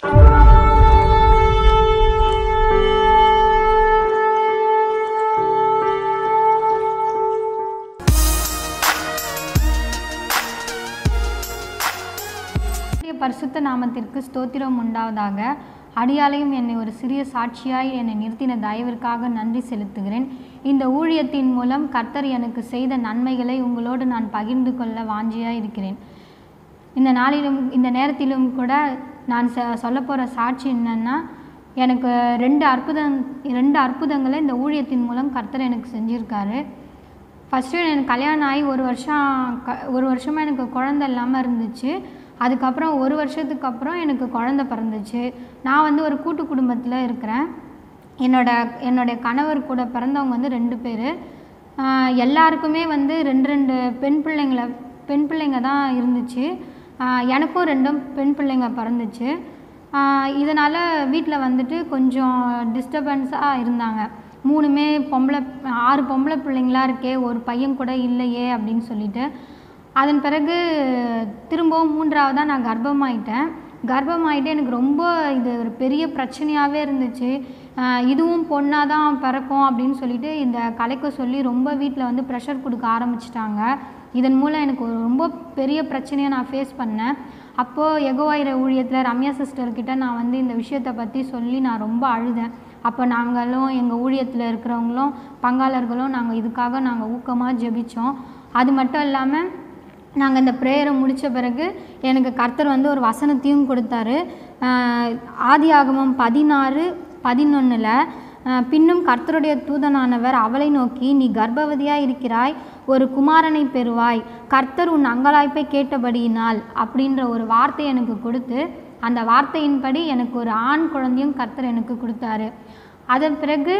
பரிசுத்த நாமத்திற்கு ஸ்தோத்திரம் உண்டாவதாக அடியாலையும் என்னை ஒரு சிறிய சாட்சியாய் என்னை நிறுத்தின தயவிற்காக நன்றி செலுத்துகிறேன் இந்த ஊழியத்தின் மூலம் கர்த்தர் எனக்கு செய்த நன்மைகளை உங்களோடு நான் பகிர்ந்து கொள்ள வாஞ்சியாக இருக்கிறேன் இந்த நாளிலும் இந்த நேரத்திலும் கூட நான் ச சொல்ல போகிற சாட்சி என்னென்னா எனக்கு ரெண்டு அற்புதம் ரெண்டு அற்புதங்களை இந்த ஊழியத்தின் மூலம் கர்த்தர் எனக்கு செஞ்சுருக்காரு ஃபஸ்ட்டு எனக்கு கல்யாணம் ஆகி ஒரு வருஷம் க ஒரு வருஷமாக எனக்கு குழந்த இல்லாமல் இருந்துச்சு அதுக்கப்புறம் ஒரு வருஷத்துக்கு அப்புறம் எனக்கு குழந்த பிறந்துச்சு நான் வந்து ஒரு கூட்டு குடும்பத்தில் இருக்கிறேன் என்னோட என்னுடைய கணவர் கூட பிறந்தவங்க வந்து ரெண்டு பேர் எல்லாருக்குமே வந்து ரெண்டு ரெண்டு பெண் பிள்ளைங்களை பெண் பிள்ளைங்க தான் இருந்துச்சு எனக்கும் ரெண்டும் பெண் பிள்ளைங்க பிறந்துச்சு இதனால் வீட்டில் வந்துட்டு கொஞ்சம் டிஸ்டர்பன்ஸாக இருந்தாங்க மூணுமே பொம்பளை ஆறு பொம்பளை பிள்ளைங்களா இருக்கே ஒரு பையன் கூட இல்லையே அப்படின்னு சொல்லிட்டு அதன் பிறகு திரும்பவும் மூன்றாவதாக நான் கர்ப்பமாயிட்டேன் கர்ப்பமாயிட்டு எனக்கு ரொம்ப இது ஒரு பெரிய பிரச்சனையாகவே இருந்துச்சு இதுவும் பொண்ணாக தான் பிறக்கும் அப்படின்னு சொல்லிட்டு இந்த கலைக்க சொல்லி ரொம்ப வீட்டில் வந்து ப்ரெஷர் கொடுக்க ஆரம்பிச்சிட்டாங்க இதன் மூலம் எனக்கு ரொம்ப பெரிய பிரச்சனையை நான் ஃபேஸ் பண்ணேன் அப்போது எகோவாயிர ஊழியத்தில் ரம்யா சிஸ்டர்கிட்ட நான் வந்து இந்த விஷயத்தை பற்றி சொல்லி நான் ரொம்ப அழுதேன் அப்போ நாங்களும் எங்கள் ஊழியத்தில் இருக்கிறவங்களும் பங்காளர்களும் நாங்கள் இதுக்காக நாங்கள் ஊக்கமாக ஜெபித்தோம் அது மட்டும் இல்லாமல் நாங்கள் இந்த ப்ரேயரை முடித்த பிறகு எனக்கு கர்த்தர் வந்து ஒரு வசனத்தையும் கொடுத்தாரு ஆதி ஆகமம் பதினாறு பதினொன்றில் பின்னும் கர்த்தருடைய தூதனானவர் அவளை நோக்கி நீ கர்ப்பவதியாக இருக்கிறாய் ஒரு குமாரனை பெறுவாய் கர்த்தர் உன் அங்கலாய்ப்பை கேட்டபடியினால் அப்படின்ற ஒரு வார்த்தை எனக்கு கொடுத்து அந்த வார்த்தையின்படி எனக்கு ஒரு ஆண் குழந்தையும் கர்த்தர் எனக்கு கொடுத்தாரு அதன் பிறகு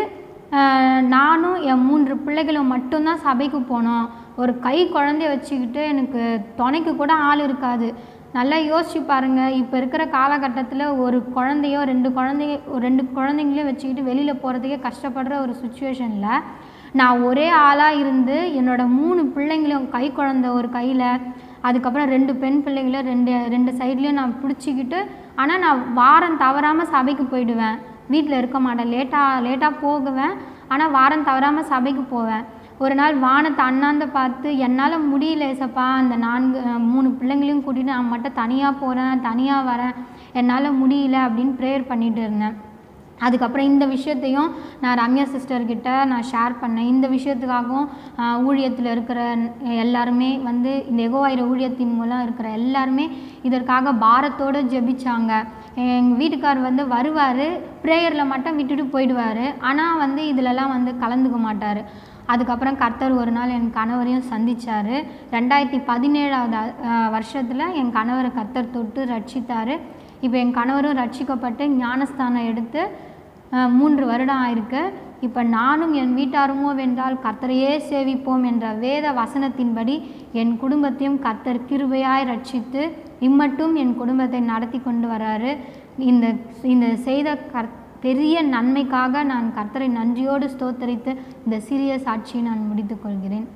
நானும் என் மூன்று பிள்ளைகளும் மட்டும்தான் சபைக்கு போனோம் ஒரு கை குழந்தைய வச்சுக்கிட்டு எனக்கு துணைக்கு கூட ஆள் இருக்காது நல்லா யோசிச்சு பாருங்கள் இப்போ இருக்கிற காலகட்டத்தில் ஒரு குழந்தையோ ரெண்டு குழந்தைங்க ரெண்டு குழந்தைங்களையும் வச்சுக்கிட்டு வெளியில் போகிறதுக்கே கஷ்டப்படுற ஒரு சுச்சுவேஷனில் நான் ஒரே ஆளாக இருந்து என்னோடய மூணு பிள்ளைங்களையும் கை குழந்த ஒரு கையில் அதுக்கப்புறம் ரெண்டு பெண் பிள்ளைங்கள ரெண்டு ரெண்டு சைட்லேயும் நான் பிடிச்சிக்கிட்டு ஆனால் நான் வாரம் தவறாமல் சபைக்கு போயிடுவேன் வீட்டில் இருக்க மாட்டேன் லேட்டாக லேட்டாக போகுவேன் ஆனால் வாரம் தவறாமல் சபைக்கு போவேன் ஒரு நாள் வானத்தை அண்ணாந்து பார்த்து என்னால் முடியல சப்பா அந்த நான்கு மூணு பிள்ளைங்களையும் கூட்டிகிட்டு நான் மட்டும் தனியாக போகிறேன் தனியாக வரேன் என்னால் முடியல அப்படின்னு ப்ரேயர் பண்ணிகிட்டு இருந்தேன் அதுக்கப்புறம் இந்த விஷயத்தையும் நான் ரம்யா சிஸ்டர்கிட்ட நான் ஷேர் பண்ணேன் இந்த விஷயத்துக்காகவும் ஊழியத்தில் இருக்கிற எல்லாருமே வந்து இந்த எகோவாயிர ஊழியத்தின் மூலம் இருக்கிற எல்லாருமே இதற்காக பாரத்தோடு ஜெபிச்சாங்க எங்கள் வீட்டுக்கார் வந்து வருவார் ப்ரேயரில் மட்டும் விட்டுட்டு போயிடுவார் ஆனால் வந்து இதிலலாம் வந்து கலந்துக்க மாட்டார் அதுக்கப்புறம் கர்த்தர் ஒரு நாள் என் கணவரையும் சந்தித்தார் ரெண்டாயிரத்தி பதினேழாவது வருஷத்தில் என் கணவரை கர்த்தர் தொட்டு ரட்சித்தார் இப்போ என் கணவரும் ரட்சிக்கப்பட்டு ஞானஸ்தானம் எடுத்து மூன்று வருடம் ஆயிருக்கு இப்போ நானும் என் வீட்டாருமோ வென்றால் கர்த்தரையே சேவிப்போம் என்ற வேத வசனத்தின்படி என் குடும்பத்தையும் கர்த்தர் கிருபையாய் ரட்சித்து இம்மட்டும் என் குடும்பத்தை நடத்தி கொண்டு வராரு இந்த இந்த செய்த கர்த்த பெரிய நன்மைக்காக நான் கர்த்தரை நன்றியோடு ஸ்தோத்தரித்து இந்த சிறிய சாட்சியை நான் முடித்துக்கொள்கிறேன்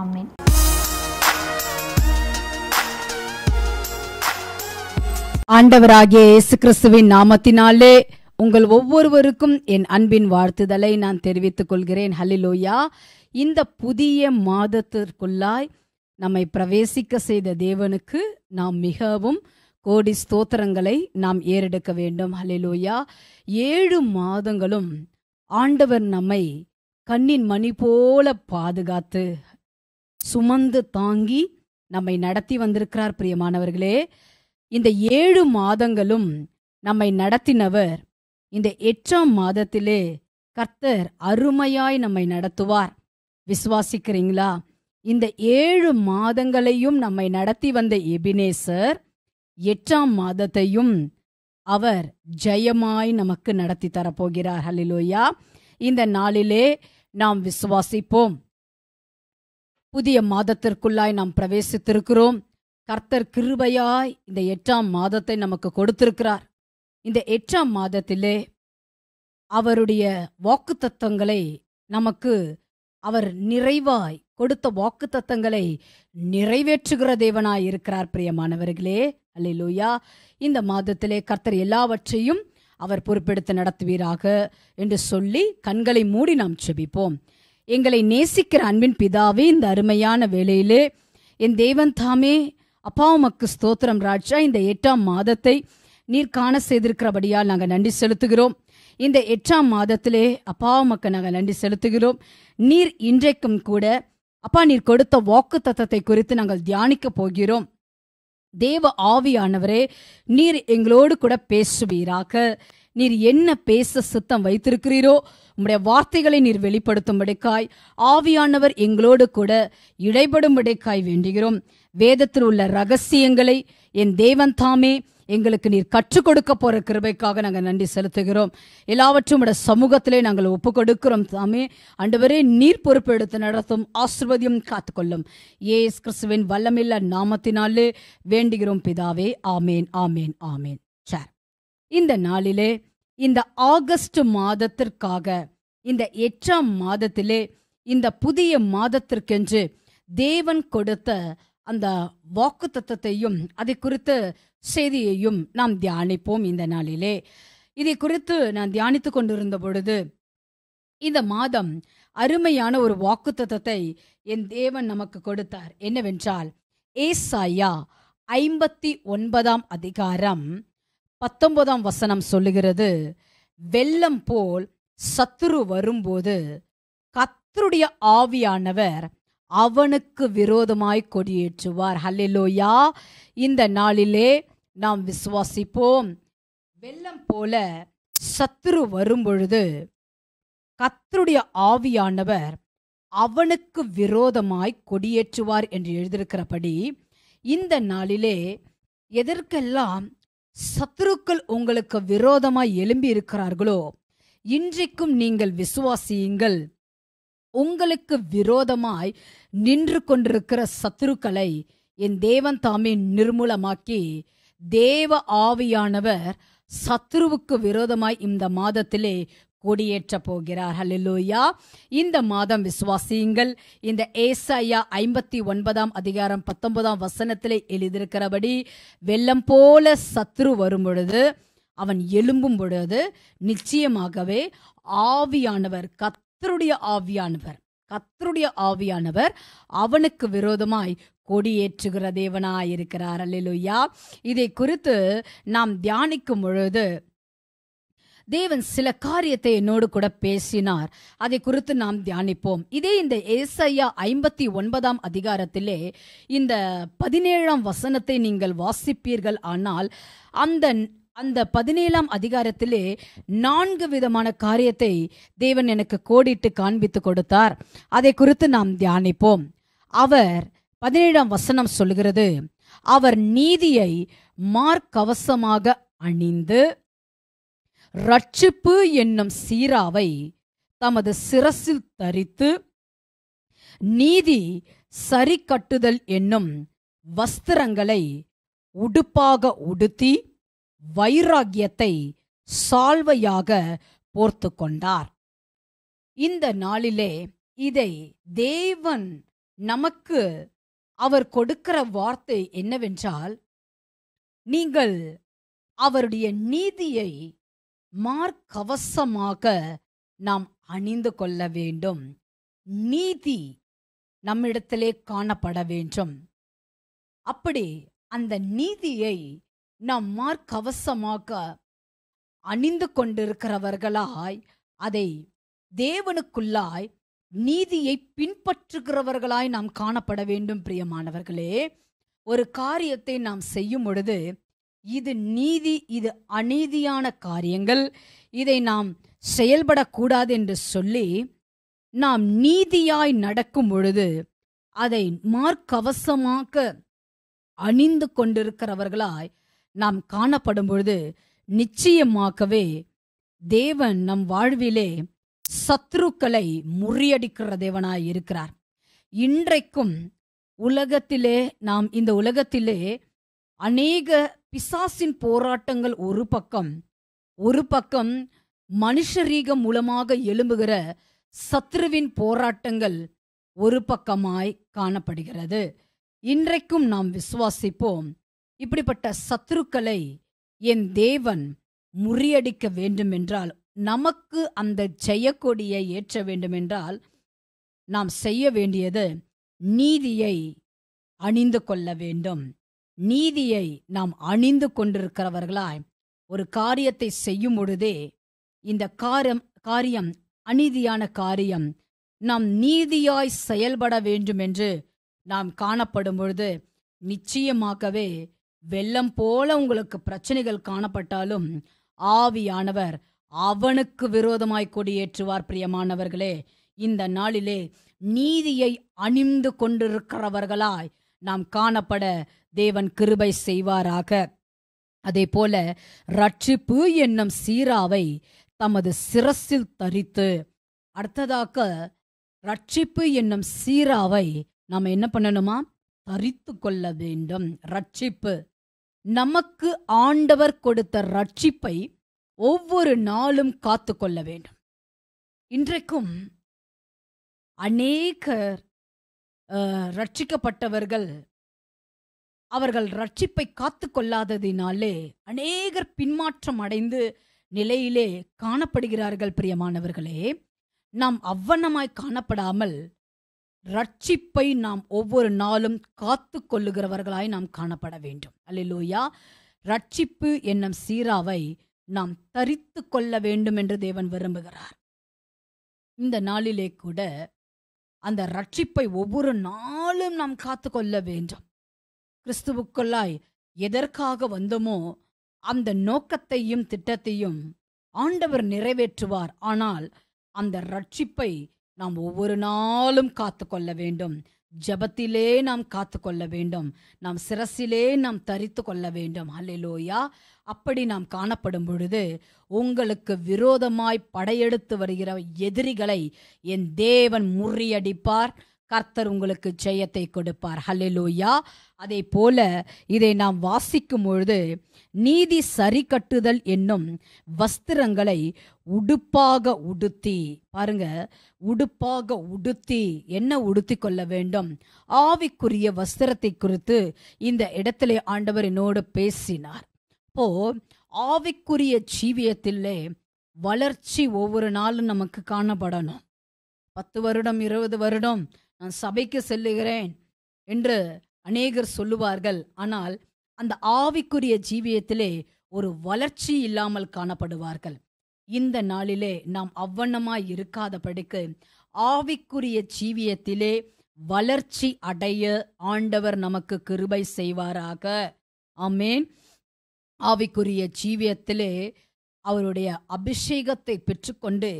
ஆமேன் ஆண்டவராகிய இயேசு கிறிஸ்துவின் நாமத்தினாலே உங்கள் ஒவ்வொருவருக்கும் என் அன்பின் வாழ்த்துதலை நான் தெரிவித்துக் கொள்கிறேன் ஹலிலோயா இந்த புதிய மாதத்திற்குள்ளாய் நம்மை பிரவேசிக்க செய்த தேவனுக்கு நாம் மிகவும் கோடி ஸ்தோத்திரங்களை நாம் ஏறெடுக்க வேண்டும் ஹலெலூயா ஏழு மாதங்களும் ஆண்டவர் நம்மை கண்ணின் மணி போல பாதுகாத்து சுமந்து தாங்கி நம்மை நடத்தி வந்திருக்கிறார் பிரியமானவர்களே இந்த ஏழு மாதங்களும் நம்மை நடத்தினவர் இந்த எட்டாம் மாதத்திலே கர்த்தர் அருமையாய் நம்மை நடத்துவார் விசுவாசிக்கிறீங்களா இந்த ஏழு மாதங்களையும் நம்மை நடத்தி வந்த எபினேசர் எட்டாம் மாதத்தையும் அவர் ஜெயமாய் நமக்கு நடத்தி தரப்போகிறார் ஹலிலோயா இந்த நாளிலே நாம் விசுவாசிப்போம் புதிய மாதத்திற்குள்ளாய் நாம் பிரவேசித்திருக்கிறோம் கர்த்தர் கிருபையாய் இந்த எட்டாம் மாதத்தை நமக்கு கொடுத்திருக்கிறார் இந்த எட்டாம் மாதத்திலே அவருடைய வாக்கு தத்துவங்களை நமக்கு அவர் நிறைவாய் கொடுத்த வாக்கு தத்தங்களை நிறைவேற்றுகிற தேவனாய் இருக்கிறார் பிரியமானவர்களே அல்லேலூயா இந்த மாதத்திலே கர்த்தர் எல்லாவற்றையும் அவர் பொறுப்பெடுத்து நடத்துவீராக என்று சொல்லி கண்களை மூடி நாம் செபிப்போம் எங்களை நேசிக்கிற அன்பின் பிதாவே இந்த அருமையான வேளையிலே என் தேவன் தாமே அப்பா ஸ்தோத்திரம் ராஜா இந்த எட்டாம் மாதத்தை நீர் காண செய்திருக்கிறபடியால் நாங்கள் நன்றி செலுத்துகிறோம் இந்த எட்டாம் மாதத்திலே அப்பா நாங்கள் நன்றி செலுத்துகிறோம் நீர் இன்றைக்கும் கூட அப்பா நீர் கொடுத்த வாக்கு தத்தத்தை குறித்து நாங்கள் தியானிக்க போகிறோம் தேவ ஆவியானவரே நீர் எங்களோடு கூட பேசுவீராக நீர் என்ன பேச சித்தம் வைத்திருக்கிறீரோ உம்முடைய வார்த்தைகளை நீர் வெளிப்படுத்தும்படிக்காய் ஆவியானவர் எங்களோடு கூட இடைபடும்படிக்காய் வேண்டுகிறோம் வேதத்தில் உள்ள ரகசியங்களை என் தேவன் தாமே எங்களுக்கு நீர் கற்றுக் கொடுக்க போற கிருபைக்காக நாங்கள் நன்றி செலுத்துகிறோம் எல்லாவற்றும் உடைய சமூகத்திலே நாங்கள் ஒப்பு கொடுக்கிறோம் தாமே அண்டுவரே நீர் பொறுப்பெடுத்து நடத்தும் ஆசிர்வதியும் காத்துக்கொள்ளும் ஏஸ் கிறிஸ்துவின் வல்லமில்ல நாமத்தினாலே வேண்டுகிறோம் பிதாவே ஆமேன் ஆமேன் ஆமேன் சார் இந்த நாளிலே இந்த ஆகஸ்ட் மாதத்திற்காக இந்த எட்டாம் மாதத்திலே இந்த புதிய மாதத்திற்கென்று தேவன் கொடுத்த அந்த வாக்கு தத்துவத்தையும் அதை குறித்து செய்தியையும் நாம் தியானிப்போம் இந்த நாளிலே இதை குறித்து நான் தியானித்து கொண்டிருந்த பொழுது இந்த மாதம் அருமையான ஒரு வாக்கு தத்துவத்தை என் தேவன் நமக்கு கொடுத்தார் என்னவென்றால் ஏசாயா ஐம்பத்தி ஒன்பதாம் அதிகாரம் பத்தொன்பதாம் வசனம் சொல்லுகிறது வெள்ளம் போல் சத்துரு வரும்போது கத்தருடைய ஆவியானவர் அவனுக்கு விரோதமாய் கொடியேற்றுவார் ஹல்லோயா இந்த நாளிலே நாம் விசுவாசிப்போம் வெள்ளம் போல சத்துரு வரும்பொழுது கத்தருடைய ஆவியானவர் அவனுக்கு விரோதமாய் கொடியேற்றுவார் என்று எழுதியிருக்கிறபடி இந்த நாளிலே எதற்கெல்லாம் சத்துருக்கள் உங்களுக்கு விரோதமாய் எழும்பி இருக்கிறார்களோ இன்றைக்கும் நீங்கள் விசுவாசியுங்கள் உங்களுக்கு விரோதமாய் நின்று கொண்டிருக்கிற சத்துருக்களை என் தேவன் தாமே நிர்மூலமாக்கி தேவ ஆவியானவர் சத்ருவுக்கு விரோதமாய் இந்த மாதத்திலே கொடியேற்ற போகிறார் ஹலெலூயா இந்த மாதம் விசுவாசியுங்கள் இந்த ஏசாயா ஐம்பத்தி ஒன்பதாம் அதிகாரம் பத்தொன்பதாம் வசனத்திலே எழுதியிருக்கிறபடி வெள்ளம் போல சத்ரு வரும் பொழுது அவன் எழும்பும் பொழுது நிச்சயமாகவே ஆவியானவர் கத்தருடைய ஆவியானவர் கத்தருடைய ஆவியானவர் அவனுக்கு விரோதமாய் கொடியேற்றுகிற தேவனாயிருக்கிறார் அல்லா இதை குறித்து நாம் தியானிக்கும் பொழுது தேவன் சில காரியத்தை என்னோடு கூட பேசினார் அதை குறித்து நாம் தியானிப்போம் இதே இந்த ஏசையா ஐம்பத்தி ஒன்பதாம் அதிகாரத்திலே இந்த பதினேழாம் வசனத்தை நீங்கள் வாசிப்பீர்கள் ஆனால் அந்த அந்த பதினேழாம் அதிகாரத்திலே நான்கு விதமான காரியத்தை தேவன் எனக்கு கோடிட்டு காண்பித்து கொடுத்தார் அதை குறித்து நாம் தியானிப்போம் அவர் பதினேழாம் வசனம் சொல்கிறது அவர் நீதியை மார்க்கவசமாக அணிந்து ரட்சிப்பு என்னும் சீராவை தமது சிரசில் தரித்து நீதி சரி கட்டுதல் என்னும் வஸ்திரங்களை உடுப்பாக உடுத்தி வைராகியத்தை சால்வையாக போர்த்து கொண்டார் இந்த நாளிலே இதை தேவன் நமக்கு அவர் கொடுக்கிற வார்த்தை என்னவென்றால் நீங்கள் அவருடைய நீதியை மார்க்கவசமாக நாம் அணிந்து கொள்ள வேண்டும் நீதி நம்மிடத்திலே காணப்பட வேண்டும் அப்படி அந்த நீதியை நாம் மார்க்கவசமாக அணிந்து கொண்டிருக்கிறவர்களாய் அதை தேவனுக்குள்ளாய் நீதியை பின்பற்றுகிறவர்களாய் நாம் காணப்பட வேண்டும் பிரியமானவர்களே ஒரு காரியத்தை நாம் செய்யும் பொழுது இது நீதி இது அநீதியான காரியங்கள் இதை நாம் செயல்படக்கூடாது என்று சொல்லி நாம் நீதியாய் நடக்கும் பொழுது அதை மார்க்கவசமாக அணிந்து கொண்டிருக்கிறவர்களாய் நாம் காணப்படும் பொழுது நிச்சயமாகவே தேவன் நம் வாழ்விலே சத்ருக்களை முறியடிக்கிற தேவனாய் இருக்கிறார் இன்றைக்கும் உலகத்திலே நாம் இந்த உலகத்திலே அநேக பிசாசின் போராட்டங்கள் ஒரு பக்கம் ஒரு பக்கம் மனுஷரீகம் மூலமாக எழும்புகிற சத்ருவின் போராட்டங்கள் ஒரு பக்கமாய் காணப்படுகிறது இன்றைக்கும் நாம் விசுவாசிப்போம் இப்படிப்பட்ட சத்ருக்களை என் தேவன் முறியடிக்க வேண்டுமென்றால் நமக்கு அந்த ஜெயக்கொடியை ஏற்ற வேண்டுமென்றால் நாம் செய்ய வேண்டியது நீதியை அணிந்து கொள்ள வேண்டும் நீதியை நாம் அணிந்து கொண்டிருக்கிறவர்களாய் ஒரு காரியத்தை செய்யும் பொழுதே இந்த காரம் காரியம் அநீதியான காரியம் நாம் நீதியாய் செயல்பட வேண்டும் என்று நாம் காணப்படும் பொழுது நிச்சயமாகவே வெள்ளம் போல உங்களுக்கு பிரச்சனைகள் காணப்பட்டாலும் ஆவியானவர் அவனுக்கு விரோதமாய் கொடியேற்றுவார் பிரியமானவர்களே இந்த நாளிலே நீதியை அணிந்து கொண்டிருக்கிறவர்களாய் நாம் காணப்பட தேவன் கிருபை செய்வாராக அதே போல ரட்சிப்பு என்னும் சீராவை தமது சிரசில் தரித்து அடுத்ததாக ரட்சிப்பு என்னும் சீராவை நாம் என்ன பண்ணணுமா தரித்து கொள்ள வேண்டும் ரட்சிப்பு நமக்கு ஆண்டவர் கொடுத்த ரட்சிப்பை ஒவ்வொரு நாளும் காத்து கொள்ள வேண்டும் இன்றைக்கும் அநேகர் ரட்சிக்கப்பட்டவர்கள் அவர்கள் ரட்சிப்பை காத்து கொள்ளாததினாலே அநேகர் பின்மாற்றம் அடைந்து நிலையிலே காணப்படுகிறார்கள் பிரியமானவர்களே நாம் அவ்வண்ணமாய் காணப்படாமல் ரட்சிப்பை நாம் ஒவ்வொரு நாளும் காத்து கொள்ளுகிறவர்களாய் நாம் காணப்பட வேண்டும் அல்லூயா ரட்சிப்பு என்னும் சீராவை நாம் தரித்து கொள்ள வேண்டும் என்று தேவன் விரும்புகிறார் இந்த நாளிலே கூட அந்த ரட்சிப்பை ஒவ்வொரு நாளும் நாம் காத்து கொள்ள வேண்டும் கிறிஸ்துவுக்குள்ளாய் எதற்காக வந்தோமோ அந்த நோக்கத்தையும் திட்டத்தையும் ஆண்டவர் நிறைவேற்றுவார் ஆனால் அந்த ரட்சிப்பை நாம் ஒவ்வொரு நாளும் காத்து கொள்ள வேண்டும் ஜபத்திலே நாம் காத்து கொள்ள வேண்டும் நாம் சிரசிலே நாம் தரித்து கொள்ள வேண்டும் அல்லேலோயா அப்படி நாம் காணப்படும் பொழுது உங்களுக்கு விரோதமாய் படையெடுத்து வருகிற எதிரிகளை என் தேவன் முறியடிப்பார் கர்த்தர் உங்களுக்கு ஜெயத்தை கொடுப்பார் ஹலெலோயா அதே போல இதை நாம் வாசிக்கும் பொழுது நீதி சரி கட்டுதல் என்னும் வஸ்திரங்களை உடுப்பாக உடுத்தி பாருங்க உடுப்பாக உடுத்தி என்ன உடுத்தி கொள்ள வேண்டும் ஆவிக்குரிய வஸ்திரத்தை குறித்து இந்த இடத்திலே ஆண்டவர் என்னோடு பேசினார் இப்போ ஆவிக்குரிய ஜீவியத்திலே வளர்ச்சி ஒவ்வொரு நாளும் நமக்கு காணப்படணும் பத்து வருடம் இருபது வருடம் நான் சபைக்கு செல்லுகிறேன் என்று அநேகர் சொல்லுவார்கள் ஆனால் அந்த ஆவிக்குரிய ஜீவியத்திலே ஒரு வளர்ச்சி இல்லாமல் காணப்படுவார்கள் இந்த நாளிலே நாம் அவ்வண்ணமாய் இருக்காதபடிக்கு ஆவிக்குரிய ஜீவியத்திலே வளர்ச்சி அடைய ஆண்டவர் நமக்கு கிருபை செய்வாராக ஆமேன் ஆவிக்குரிய ஜீவியத்திலே அவருடைய அபிஷேகத்தை பெற்றுக்கொண்டு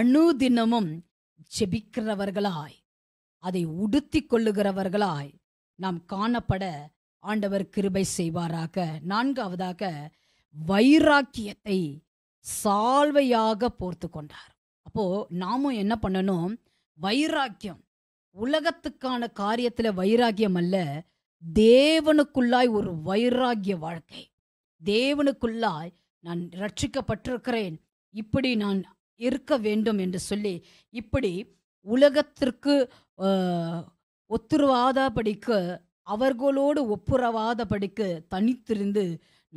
அணுதினமும் ஜெபிக்கிறவர்களாய் அதை உடுத்தி கொள்ளுகிறவர்களாய் நாம் காணப்பட ஆண்டவர் கிருபை செய்வாராக நான்காவதாக வைராக்கியத்தை சால்வையாக போர்த்து கொண்டார் அப்போ நாமும் என்ன பண்ணணும் வைராக்கியம் உலகத்துக்கான காரியத்துல வைராக்கியம் அல்ல தேவனுக்குள்ளாய் ஒரு வைராகிய வாழ்க்கை தேவனுக்குள்ளாய் நான் ரட்சிக்கப்பட்டிருக்கிறேன் இப்படி நான் இருக்க வேண்டும் என்று சொல்லி இப்படி உலகத்திற்கு ஒத்துருவாத படிக்க அவர்களோடு ஒப்புரவாத படிக்க தனித்திருந்து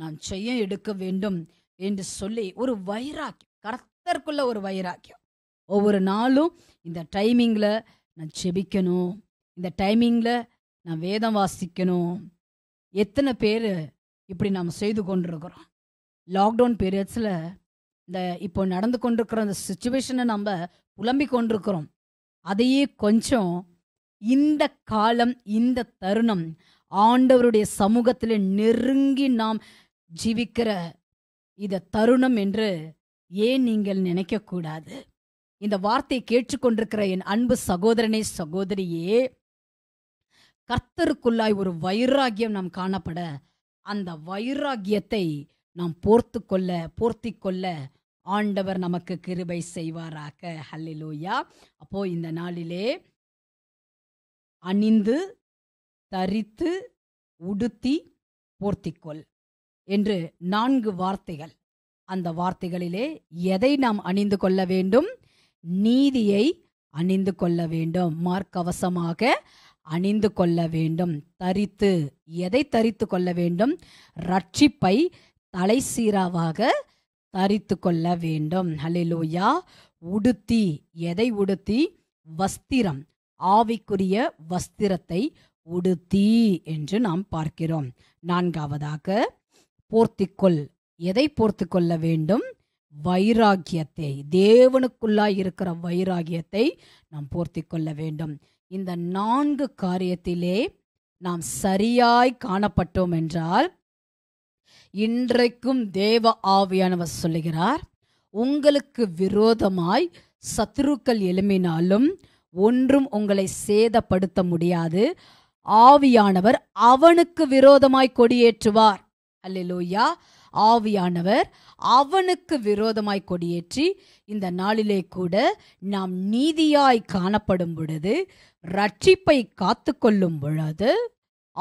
நான் செய்ய எடுக்க வேண்டும் என்று சொல்லி ஒரு வைராக்கியம் கரத்தற்குள்ள ஒரு வைராக்கியம் ஒவ்வொரு நாளும் இந்த டைமிங்கில் நான் செபிக்கணும் இந்த டைமிங்கில் நான் வேதம் வாசிக்கணும் எத்தனை பேர் இப்படி நாம் செய்து கொண்டிருக்கிறோம் லாக்டவுன் பீரியட்ஸில் இந்த இப்போ நடந்து கொண்டிருக்கிற அந்த சுச்சுவேஷனை நம்ம புலம்பிக் கொண்டிருக்கிறோம் அதையே கொஞ்சம் இந்த காலம் இந்த தருணம் ஆண்டவருடைய சமூகத்தில் நெருங்கி நாம் ஜீவிக்கிற இந்த தருணம் என்று ஏன் நீங்கள் நினைக்கக்கூடாது இந்த வார்த்தையை கேட்டுக்கொண்டிருக்கிற என் அன்பு சகோதரனே சகோதரியே கர்த்தருக்குள்ளாய் ஒரு வைராகியம் நாம் காணப்பட அந்த வைராகியத்தை நாம் போர்த்து கொள்ள போர்த்தி கொள்ள ஆண்டவர் நமக்கு கிருபை செய்வாராக ஹல்லிலூயா அப்போ இந்த நாளிலே அணிந்து தரித்து உடுத்தி போர்த்திக்கொள் என்று நான்கு வார்த்தைகள் அந்த வார்த்தைகளிலே எதை நாம் அணிந்து கொள்ள வேண்டும் நீதியை அணிந்து கொள்ள வேண்டும் மார்க்கவசமாக அணிந்து கொள்ள வேண்டும் தரித்து எதை தரித்து கொள்ள வேண்டும் ரட்சிப்பை தலை சீராவாக தரித்து கொள்ள வேண்டும் ஹலிலூயா உடுத்தி எதை உடுத்தி வஸ்திரம் ஆவிக்குரிய வஸ்திரத்தை உடுத்தி என்று நாம் பார்க்கிறோம் நான்காவதாக போர்த்திக்கொள் எதை போர்த்து கொள்ள வேண்டும் வைராகியத்தை தேவனுக்குள்ளாய் இருக்கிற வைராகியத்தை நாம் போர்த்தி கொள்ள வேண்டும் இந்த நான்கு காரியத்திலே நாம் சரியாய் காணப்பட்டோம் என்றால் இன்றைக்கும் தேவ ஆவியானவர் சொல்லுகிறார் உங்களுக்கு விரோதமாய் சத்துருக்கள் எழும்பினாலும் ஒன்றும் உங்களை சேதப்படுத்த முடியாது ஆவியானவர் அவனுக்கு விரோதமாய் கொடியேற்றுவார் அல்லேலூயா ஆவியானவர் அவனுக்கு விரோதமாய் கொடியேற்றி இந்த நாளிலே கூட நாம் நீதியாய் காணப்படும் பொழுது ரட்சிப்பை காத்து கொள்ளும் பொழுது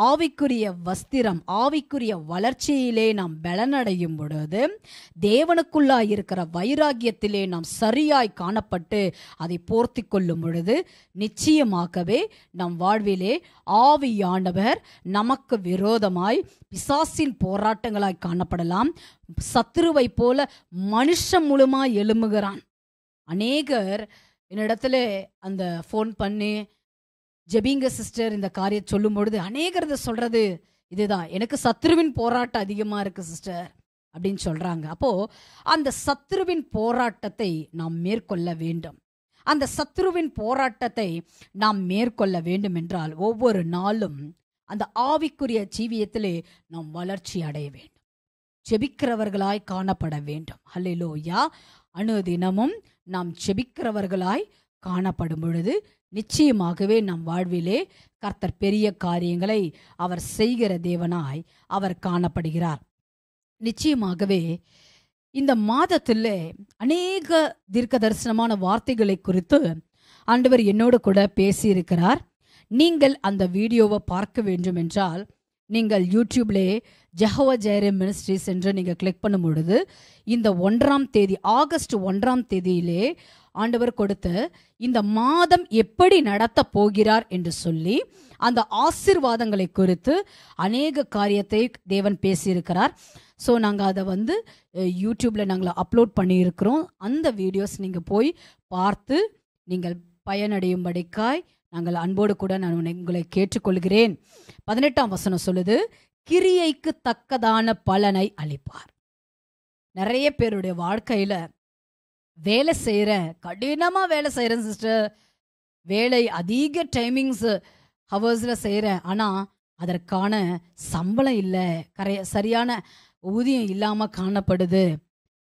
ஆவிக்குரிய வஸ்திரம் ஆவிக்குரிய வளர்ச்சியிலே நாம் பலனடையும் பொழுது தேவனுக்குள்ளா இருக்கிற வைராகியத்திலே நாம் சரியாய் காணப்பட்டு அதை போர்த்தி கொள்ளும் பொழுது நிச்சயமாகவே நம் வாழ்விலே ஆவியாண்டவர் நமக்கு விரோதமாய் பிசாசின் போராட்டங்களாய் காணப்படலாம் சத்துருவை போல மனுஷம் முழுமாய் எழும்புகிறான் அநேகர் என்னிடத்துல அந்த ஃபோன் பண்ணி ஜெபிங்க சிஸ்டர் இந்த காரியம் சொல்லும் பொழுது அநேகர் இதை சொல்கிறது இதுதான் எனக்கு சத்ருவின் போராட்டம் அதிகமாக இருக்குது சிஸ்டர் அப்படின்னு சொல்கிறாங்க அப்போது அந்த சத்ருவின் போராட்டத்தை நாம் மேற்கொள்ள வேண்டும் அந்த சத்ருவின் போராட்டத்தை நாம் மேற்கொள்ள வேண்டும் என்றால் ஒவ்வொரு நாளும் அந்த ஆவிக்குரிய ஜீவியத்திலே நாம் வளர்ச்சி அடைய வேண்டும் ஜெபிக்கிறவர்களாய் காணப்பட வேண்டும் ஹலே லோயா அணுதினமும் நாம் செபிக்கிறவர்களாய் காணப்படும் பொழுது நிச்சயமாகவே நம் வாழ்விலே கர்த்தர் பெரிய காரியங்களை அவர் செய்கிற தேவனாய் அவர் காணப்படுகிறார் நிச்சயமாகவே இந்த மாதத்தில் அநேக தீர்க்க தரிசனமான வார்த்தைகளை குறித்து ஆண்டவர் என்னோடு கூட பேசியிருக்கிறார் நீங்கள் அந்த வீடியோவை பார்க்க வேண்டும் என்றால் நீங்கள் யூடியூப்லேயே ஜஹவ ஜெயரே மினிஸ்ட்ரிஸ் என்று நீங்கள் கிளிக் பண்ணும் பொழுது இந்த ஒன்றாம் தேதி ஆகஸ்ட் ஒன்றாம் தேதியிலே ஆண்டவர் கொடுத்து இந்த மாதம் எப்படி நடத்த போகிறார் என்று சொல்லி அந்த ஆசிர்வாதங்களை குறித்து அநேக காரியத்தை தேவன் பேசியிருக்கிறார் ஸோ நாங்கள் அதை வந்து யூடியூப்பில் நாங்கள் அப்லோட் பண்ணியிருக்கிறோம் அந்த வீடியோஸ் நீங்கள் போய் பார்த்து நீங்கள் பயனடையும் படிக்காய் நாங்கள் அன்போடு கூட நான் உங்களை கேட்டுக்கொள்கிறேன் பதினெட்டாம் வசனம் சொல்லுது கிரியைக்கு தக்கதான பலனை அளிப்பார் நிறைய பேருடைய வாழ்க்கையில் வேலை செய்கிறேன் கடினமாக வேலை செய்கிறேன் சிஸ்டர் வேலை அதிக டைமிங்ஸ் ஹவர்ஸில் செய்கிறேன் ஆனால் அதற்கான சம்பளம் இல்லை கரைய சரியான ஊதியம் இல்லாமல் காணப்படுது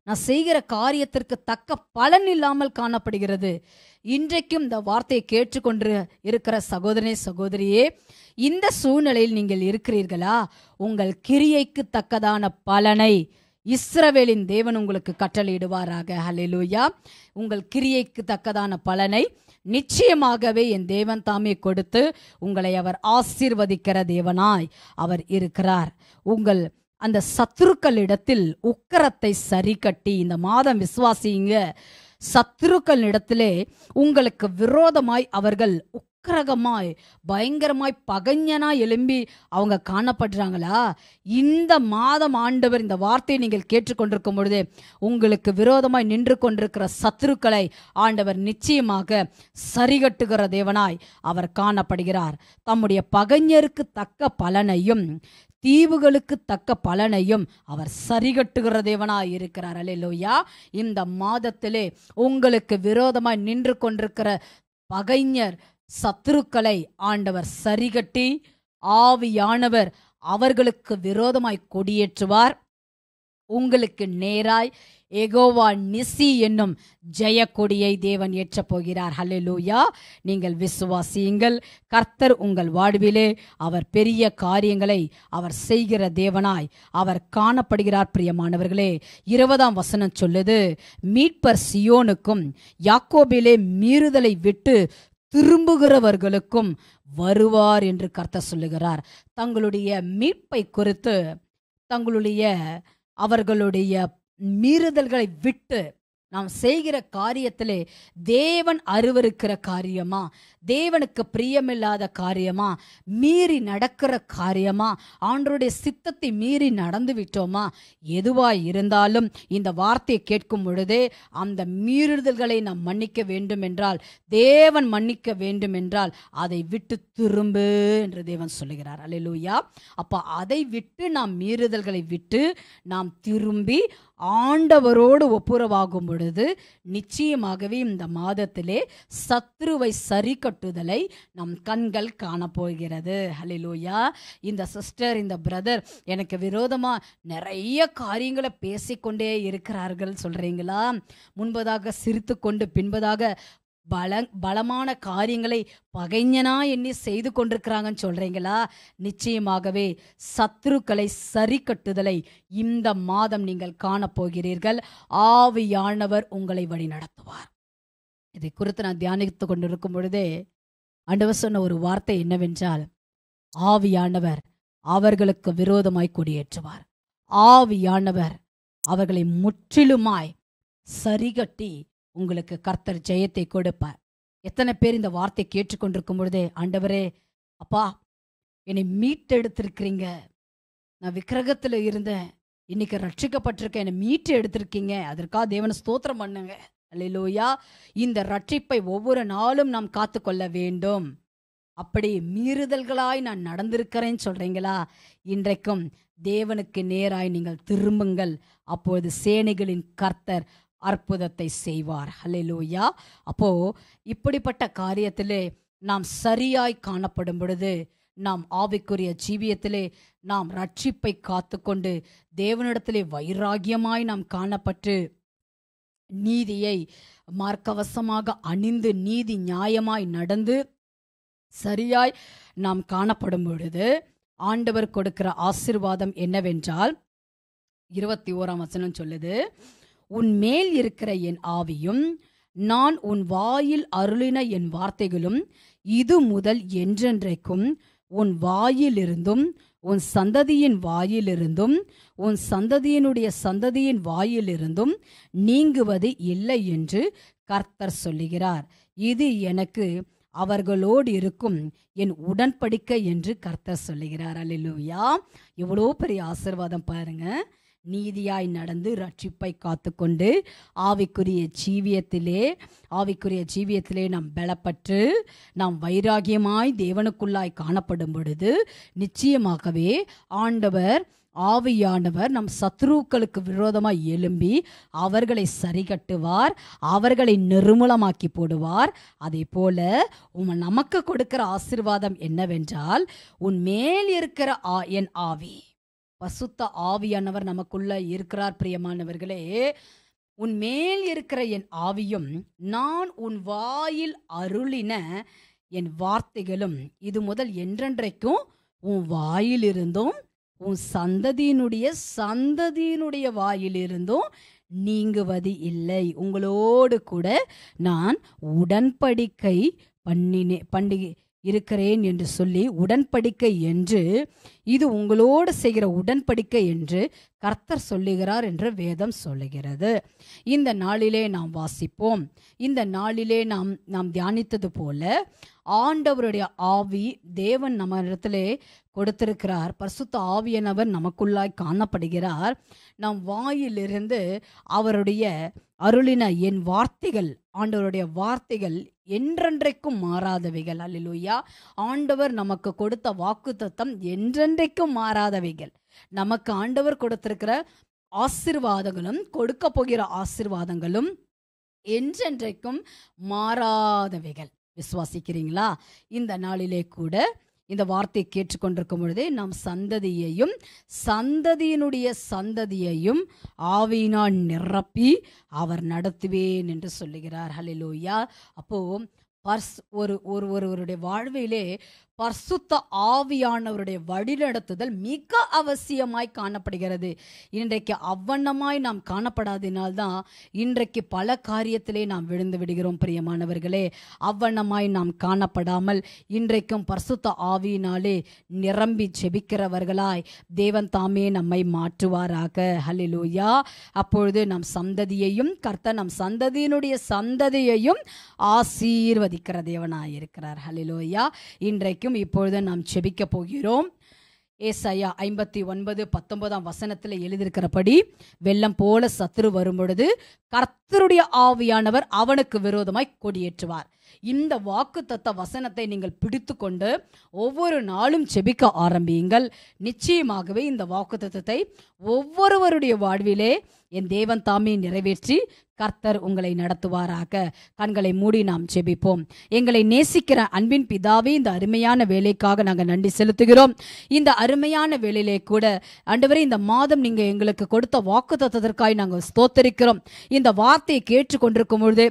நான் செய்கிற காரியத்திற்கு தக்க பலன் இல்லாமல் காணப்படுகிறது இன்றைக்கும் இந்த வார்த்தையை கேட்டுக்கொண்டு இருக்கிற சகோதரனே சகோதரியே இந்த சூழ்நிலையில் நீங்கள் இருக்கிறீர்களா உங்கள் கிரியைக்கு தக்கதான பலனை இஸ்ரவேலின் தேவன் உங்களுக்கு கட்டளையிடுவாராக ஹலிலூயா உங்கள் கிரியைக்கு தக்கதான பலனை நிச்சயமாகவே என் தேவன் தாமே கொடுத்து உங்களை அவர் ஆசீர்வதிக்கிற தேவனாய் அவர் இருக்கிறார் உங்கள் அந்த சத்துருக்களிடத்தில் உக்கரத்தை சரி கட்டி இந்த மாதம் விசுவாசிங்க சத்துருக்கள் இடத்திலே உங்களுக்கு விரோதமாய் அவர்கள் உக்கிரகமாய் பயங்கரமாய் பகைஞனா எழும்பி அவங்க காணப்படுறாங்களா இந்த மாதம் ஆண்டவர் இந்த வார்த்தையை நீங்கள் கேட்டுக்கொண்டிருக்கும் பொழுது உங்களுக்கு விரோதமாய் நின்று கொண்டிருக்கிற சத்துருக்களை ஆண்டவர் நிச்சயமாக சரிகட்டுகிற தேவனாய் அவர் காணப்படுகிறார் தம்முடைய பகைஞருக்கு தக்க பலனையும் தீவுகளுக்கு தக்க பலனையும் அவர் சரிகட்டுகிற தேவனாய் இருக்கிறார் அல்லையா இந்த மாதத்திலே உங்களுக்கு விரோதமாய் நின்று கொண்டிருக்கிற பகைஞர் சத்துருக்களை ஆண்டவர் சரிகட்டி ஆவியானவர் அவர்களுக்கு விரோதமாய் கொடியேற்றுவார் உங்களுக்கு நேராய் எகோவா நிசி என்னும் ஜெய கொடியை தேவன் ஏற்றப் போகிறார் லூயா நீங்கள் விசுவாசியுங்கள் கர்த்தர் உங்கள் வாழ்விலே அவர் பெரிய காரியங்களை அவர் செய்கிற தேவனாய் அவர் காணப்படுகிறார் பிரியமானவர்களே இருபதாம் வசனம் சொல்லுது மீட்பர் சியோனுக்கும் யாக்கோபிலே மீறுதலை விட்டு திரும்புகிறவர்களுக்கும் வருவார் என்று கர்த்த சொல்லுகிறார் தங்களுடைய மீட்பை குறித்து தங்களுடைய அவர்களுடைய மீறுதல்களை விட்டு நாம் செய்கிற காரியத்திலே தேவன் அருவருக்கிற காரியமா தேவனுக்கு பிரியமில்லாத காரியமா மீறி நடக்கிற காரியமா ஆண்டருடைய சித்தத்தை மீறி நடந்து விட்டோமா எதுவா இருந்தாலும் இந்த வார்த்தையை கேட்கும் பொழுதே அந்த மீறுதல்களை நாம் மன்னிக்க வேண்டும் என்றால் தேவன் மன்னிக்க வேண்டும் என்றால் அதை விட்டு திரும்பு என்று தேவன் சொல்லுகிறார் அலையலூயா அப்போ அதை விட்டு நாம் மீறுதல்களை விட்டு நாம் திரும்பி ஆண்டவரோடு ஒப்புரவாகும் பொழுது நிச்சயமாகவே இந்த மாதத்திலே சத்ருவை சரி கட்டுதலை நம் கண்கள் காணப்போகிறது ஹலிலூயா இந்த சிஸ்டர் இந்த பிரதர் எனக்கு விரோதமாக நிறைய காரியங்களை பேசிக்கொண்டே இருக்கிறார்கள் சொல்கிறீங்களா முன்பதாக சிரித்து கொண்டு பின்பதாக பல பலமான காரியங்களை பகைஞனா எண்ணி செய்து கொண்டிருக்கிறாங்கன்னு சொல்கிறீங்களா நிச்சயமாகவே சத்துருக்களை சரி கட்டுதலை இந்த மாதம் நீங்கள் காணப்போகிறீர்கள் ஆவியானவர் உங்களை வழி நடத்துவார் இதை குறித்து நான் தியானித்து கொண்டிருக்கும் பொழுதே அண்டவர் சொன்ன ஒரு வார்த்தை என்னவென்றால் ஆவியானவர் அவர்களுக்கு விரோதமாய் கொடியேற்றுவார் ஆவியானவர் அவர்களை முற்றிலுமாய் சரிகட்டி உங்களுக்கு கர்த்தர் ஜெயத்தை கொடுப்பார் எத்தனை பேர் இந்த வார்த்தை கேட்டுக்கொண்டிருக்கும் பொழுதே ஆண்டவரே அப்பா என்னை மீட்டெடுத்திருக்கிறீங்க நான் விக்கிரகத்தில் இருந்தேன் இன்னைக்கு ரட்சிக்கப்பட்டிருக்கேன் என்னை மீட்டு எடுத்திருக்கீங்க அதற்காக தேவனை ஸ்தோத்திரம் பண்ணுங்க அல்லேலோயா இந்த ரட்சிப்பை ஒவ்வொரு நாளும் நாம் காத்து கொள்ள வேண்டும் அப்படி மீறுதல்களாய் நான் நடந்திருக்கிறேன்னு சொல்றீங்களா இன்றைக்கும் தேவனுக்கு நேராய் நீங்கள் திரும்புங்கள் அப்போது சேனைகளின் கர்த்தர் அற்புதத்தை செய்வார் ஹலெலூயா அப்போ இப்படிப்பட்ட காரியத்திலே நாம் சரியாய் காணப்படும் பொழுது நாம் ஆவிக்குரிய ஜீவியத்திலே நாம் ரட்சிப்பை காத்துக்கொண்டு தேவனிடத்திலே வைராகியமாய் நாம் காணப்பட்டு நீதியை மார்க்கவசமாக அணிந்து நீதி நியாயமாய் நடந்து சரியாய் நாம் காணப்படும் பொழுது ஆண்டவர் கொடுக்கிற ஆசிர்வாதம் என்னவென்றால் இருபத்தி ஓராம் வசனம் சொல்லுது உன் மேல் இருக்கிற என் ஆவியும் நான் உன் வாயில் அருளின என் வார்த்தைகளும் இது முதல் என்றென்றைக்கும் உன் வாயிலிருந்தும் உன் சந்ததியின் வாயிலிருந்தும் உன் சந்ததியினுடைய சந்ததியின் வாயிலிருந்தும் நீங்குவது இல்லை என்று கர்த்தர் சொல்லுகிறார் இது எனக்கு அவர்களோடு இருக்கும் என் உடன்படிக்கை என்று கர்த்தர் சொல்லுகிறார் அல்லூயா இவ்வளோ பெரிய ஆசிர்வாதம் பாருங்கள் நீதியாய் நடந்து ரட்சிப்பை காத்துக்கொண்டு ஆவிக்குரிய ஜீவியத்திலே ஆவிக்குரிய ஜீவியத்திலே நாம் பலப்பட்டு நாம் வைராகியமாய் தேவனுக்குள்ளாய் காணப்படும் பொழுது நிச்சயமாகவே ஆண்டவர் ஆவியானவர் நம் சத்ருக்களுக்கு விரோதமாக எழும்பி அவர்களை சரிகட்டுவார் அவர்களை நிர்மூலமாக்கி போடுவார் அதே போல உன் நமக்கு கொடுக்கிற ஆசிர்வாதம் என்னவென்றால் உன் மேல் இருக்கிற ஆ என் ஆவி பசுத்த ஆவியானவர் நமக்குள்ள இருக்கிறார் பிரியமானவர்களே உன் மேல் இருக்கிற என் ஆவியும் நான் உன் வாயில் அருளின என் வார்த்தைகளும் இது முதல் என்றென்றைக்கும் உன் வாயிலிருந்தும் உன் சந்ததியினுடைய சந்ததியினுடைய வாயிலிருந்தும் நீங்குவது இல்லை உங்களோடு கூட நான் உடன்படிக்கை பண்ணினே பண்டிகை இருக்கிறேன் என்று சொல்லி உடன்படிக்கை என்று இது உங்களோடு செய்கிற உடன்படிக்கை என்று கர்த்தர் சொல்லுகிறார் என்று வேதம் சொல்லுகிறது இந்த நாளிலே நாம் வாசிப்போம் இந்த நாளிலே நாம் நாம் தியானித்தது போல ஆண்டவருடைய ஆவி தேவன் நம்ம இடத்திலே கொடுத்திருக்கிறார் பரிசுத்த ஆவியனவர் நமக்குள்ளாய் காணப்படுகிறார் நம் வாயிலிருந்து அவருடைய அருளின என் வார்த்தைகள் ஆண்டவருடைய வார்த்தைகள் என்றென்றைக்கும் மாறாதவைகள் அல்லையா ஆண்டவர் நமக்கு கொடுத்த வாக்கு தத்தம் என்றென்றைக்கும் மாறாதவைகள் நமக்கு ஆண்டவர் கொடுத்திருக்கிற ஆசிர்வாதங்களும் கொடுக்க போகிற ஆசிர்வாதங்களும் என்றென்றைக்கும் மாறாதவைகள் விசுவாசிக்கிறீங்களா இந்த நாளிலே கூட இந்த வார்த்தையை கேட்டுக்கொண்டிருக்கும் பொழுதே நாம் சந்ததியையும் சந்ததியினுடைய சந்ததியையும் ஆவியினால் நிரப்பி அவர் நடத்துவேன் என்று சொல்லுகிறார் ஹலிலோயா அப்போ பர்ஸ் ஒரு ஒருவருடைய வாழ்விலே பர்சுத்த ஆவியானவருடைய வழிநடத்துதல் மிக அவசியமாய் காணப்படுகிறது இன்றைக்கு அவ்வண்ணமாய் நாம் காணப்படாதினால்தான் இன்றைக்கு பல காரியத்திலே நாம் விழுந்து விடுகிறோம் பிரியமானவர்களே அவ்வண்ணமாய் நாம் காணப்படாமல் இன்றைக்கும் பர்சுத்த ஆவியினாலே நிரம்பி செபிக்கிறவர்களாய் தேவன் தாமே நம்மை மாற்றுவாராக ஹலிலூயா அப்பொழுது நம் சந்ததியையும் கர்த்த நம் சந்ததியினுடைய சந்ததியையும் ஆசீர்வதிக்கிற தேவனாயிருக்கிறார் ஹலிலோயா இன்றைக்கு வரைக்கும் இப்பொழுது நாம் செபிக்க போகிறோம் ஏசையா ஐம்பத்தி ஒன்பது பத்தொன்பதாம் வசனத்தில் எழுதியிருக்கிறபடி வெள்ளம் போல சத்துரு வரும்பொழுது கர்த்தருடைய ஆவியானவர் அவனுக்கு விரோதமாய் கொடியேற்றுவார் இந்த வாக்கு தத்த வசனத்தை நீங்கள் பிடித்து கொண்டு ஒவ்வொரு நாளும் செபிக்க ஆரம்பியுங்கள் நிச்சயமாகவே இந்த வாக்கு தத்துவத்தை ஒவ்வொருவருடைய வாழ்விலே என் தேவன் தாமே நிறைவேற்றி கர்த்தர் உங்களை நடத்துவாராக கண்களை மூடி நாம் செபிப்போம் எங்களை நேசிக்கிற அன்பின் பிதாவே இந்த அருமையான வேலைக்காக நாங்கள் நன்றி செலுத்துகிறோம் இந்த அருமையான வேலையிலே கூட அண்டவரே இந்த மாதம் நீங்கள் எங்களுக்கு கொடுத்த வாக்கு தத்துவதற்காக நாங்கள் ஸ்தோத்தரிக்கிறோம் இந்த வார்த்தையை கேட்டுக்கொண்டிருக்கும் பொழுது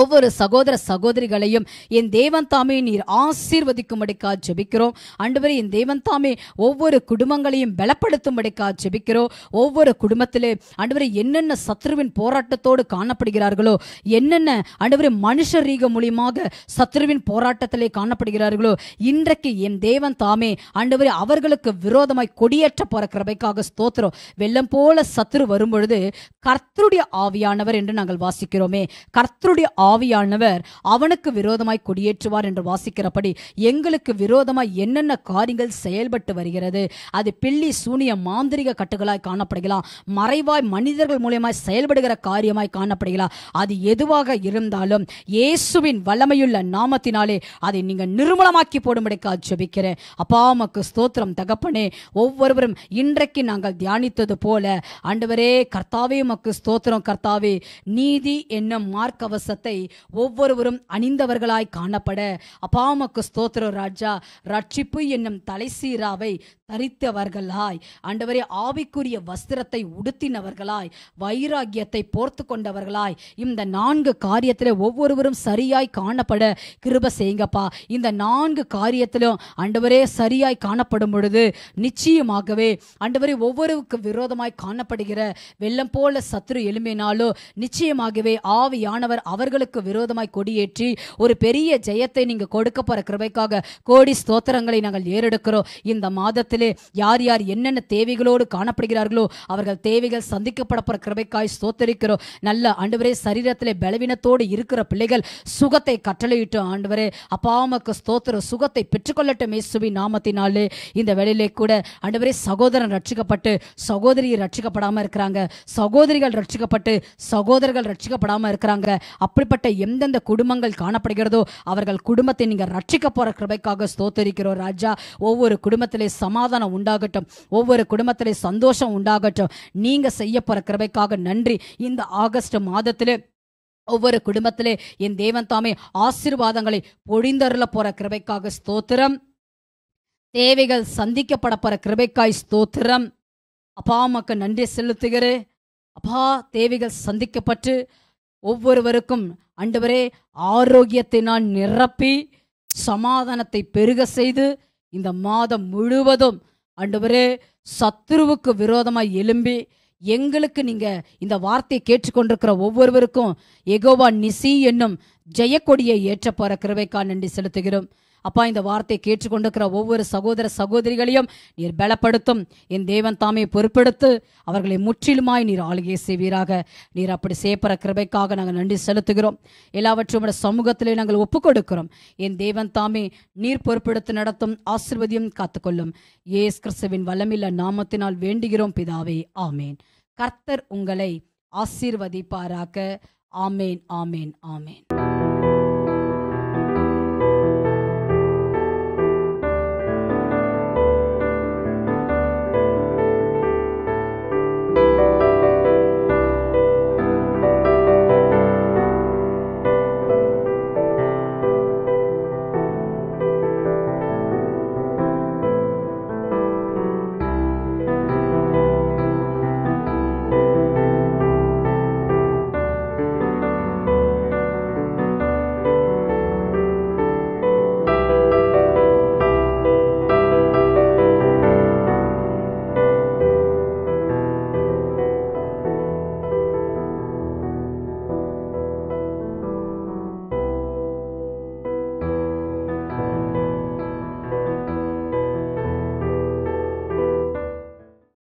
ஒவ்வொரு சகோதர சகோதரிகளையும் என் தேவன் தாமே நீர் ஆசீர்வதிக்கும்படிக்கா ஜெபிக்கிறோம் அண்டுவரே என் தேவன் தாமே ஒவ்வொரு குடும்பங்களையும் பலப்படுத்தும்படிக்கா ஜெபிக்கிறோம் ஒவ்வொரு குடும்பத்திலே அண்டுவரே என்னென்ன சத்ருவின் போராட்டத்தோடு காணப்படுகிறார்களோ என்னென்ன அண்டுவரே மனுஷ ரீக மூலியமாக சத்ருவின் போராட்டத்திலே காணப்படுகிறார்களோ இன்றைக்கு என் தேவன் தாமே அண்டுவரே அவர்களுக்கு விரோதமாய் கொடியேற்ற போற கிருபைக்காக ஸ்தோத்திரம் வெள்ளம் போல சத்ரு வரும்பொழுது கர்த்தருடைய ஆவியானவர் என்று நாங்கள் வாசிக்கிறோமே கர்த்தருடைய ஆவியானவர் அவனுக்கு விரோதமாய் கொடியேற்றுவார் என்று வாசிக்கிறபடி எங்களுக்கு விரோதமாய் என்னென்ன காரியங்கள் செயல்பட்டு வருகிறது அது பில்லி சூனிய மாந்திரிக கட்டுகளாய் காணப்படுகலாம் மறைவாய் மனிதர்கள் மூலியமாய் செயல்படுகிற காரியமாய் காணப்படுகலாம் அது எதுவாக இருந்தாலும் இயேசுவின் வல்லமையுள்ள நாமத்தினாலே அதை நீங்கள் நிர்மலமாக்கி போடும்படிக்கா ஜெபிக்கிறேன் அப்பா மக்கு ஸ்தோத்திரம் தகப்பனே ஒவ்வொருவரும் இன்றைக்கு நாங்கள் தியானித்தது போல அண்டவரே கர்த்தாவே மக்கு ஸ்தோத்திரம் கர்த்தாவே நீதி என்னும் மார்க்கவசத்தை வஸ்திரத்தை ஒவ்வொருவரும் அணிந்தவர்களாய் காணப்பட அப்பாமக்கு ஸ்தோத்திர ராஜா ரட்சிப்பு என்னும் தலைசீராவை தரித்தவர்களாய் ஆண்டவரே ஆவிக்குரிய வஸ்திரத்தை உடுத்தினவர்களாய் வைராகியத்தை போர்த்து கொண்டவர்களாய் இந்த நான்கு காரியத்தில் ஒவ்வொருவரும் சரியாய் காணப்பட கிருப செய்யுங்கப்பா இந்த நான்கு காரியத்திலும் ஆண்டவரே சரியாய் காணப்படும் பொழுது நிச்சயமாகவே ஆண்டவரே ஒவ்வொருவருக்கு விரோதமாய் காணப்படுகிற வெள்ளம் போல சத்ரு எழும்பினாலோ நிச்சயமாகவே ஆவியானவர் அவர்களுக்கு விரோதமாய் கொடியேற்றி ஒரு பெரிய ஜெயத்தை நீங்கள் கொடுக்க போகிற கிருபைக்காக கோடி ஸ்தோத்திரங்களை நாங்கள் ஏறெடுக்கிறோம் இந்த மாதத்தில் இடத்திலே யார் யார் என்னென்ன தேவைகளோடு காணப்படுகிறார்களோ அவர்கள் தேவைகள் சந்திக்கப்படப்போற கிருபைக்காய் சோத்தரிக்கிறோம் நல்ல ஆண்டவரே சரீரத்திலே பலவீனத்தோடு இருக்கிற பிள்ளைகள் சுகத்தை கட்டளையிட்டோம் ஆண்டவரே அப்பாமக்கு ஸ்தோத்திர சுகத்தை பெற்றுக்கொள்ளட்டும் இயேசுவி நாமத்தினாலே இந்த வேலையிலே கூட ஆண்டவரே சகோதரன் ரட்சிக்கப்பட்டு சகோதரி ரட்சிக்கப்படாமல் இருக்கிறாங்க சகோதரிகள் ரட்சிக்கப்பட்டு சகோதரர்கள் ரட்சிக்கப்படாமல் இருக்கிறாங்க அப்படிப்பட்ட எந்தெந்த குடும்பங்கள் காணப்படுகிறதோ அவர்கள் குடும்பத்தை நீங்கள் ரட்சிக்க போகிற கிருபைக்காக ஸ்தோத்தரிக்கிறோம் ராஜா ஒவ்வொரு குடும்பத்திலே சமா சமாதானம் உண்டாகட்டும் ஒவ்வொரு குடும்பத்திலே சந்தோஷம் உண்டாகட்டும் நீங்கள் செய்ய போற கிருபைக்காக நன்றி இந்த ஆகஸ்ட் மாதத்திலே ஒவ்வொரு குடும்பத்திலே என் தேவன் தாமே ஆசீர்வாதங்களை பொழிந்தருள போற கிருபைக்காக ஸ்தோத்திரம் தேவைகள் சந்திக்கப்பட போற கிருபைக்காய் ஸ்தோத்திரம் அப்பா அம்மாக்கு நன்றி செலுத்துகிறேன் அப்பா தேவைகள் சந்திக்கப்பட்டு ஒவ்வொருவருக்கும் அண்டவரே ஆரோக்கியத்தை நான் நிரப்பி சமாதானத்தை பெருக செய்து இந்த மாதம் முழுவதும் ஆண்டவரே சத்துருவுக்கு விரோதமாக எழும்பி எங்களுக்கு நீங்க இந்த வார்த்தையை கேட்டுக்கொண்டிருக்கிற ஒவ்வொருவருக்கும் எகோவா நிசி என்னும் ஜெயக்கொடியை ஏற்ற போற கிருவைக்கா நன்றி செலுத்துகிறோம் அப்பா இந்த வார்த்தை கேட்டுக்கொண்டிருக்கிற ஒவ்வொரு சகோதர சகோதரிகளையும் நீர் பலப்படுத்தும் என் தேவன் தாமே பொறுப்படுத்து அவர்களை முற்றிலுமாய் நீர் ஆளுகை செய்வீராக நீர் அப்படி சேப்பற கிருபைக்காக நாங்கள் நன்றி செலுத்துகிறோம் எல்லாவற்றும் சமூகத்திலே நாங்கள் ஒப்புக்கொடுக்கிறோம் கொடுக்கிறோம் என் தேவன் தாமே நீர் பொறுப்பெடுத்து நடத்தும் ஆசிர்வதியும் காத்துக்கொள்ளும் ஏஸ் கிறிஸ்துவின் வல்லமில்ல நாமத்தினால் வேண்டுகிறோம் பிதாவே ஆமேன் கர்த்தர் உங்களை ஆசீர்வதிப்பாராக ஆமேன் ஆமேன் ஆமேன்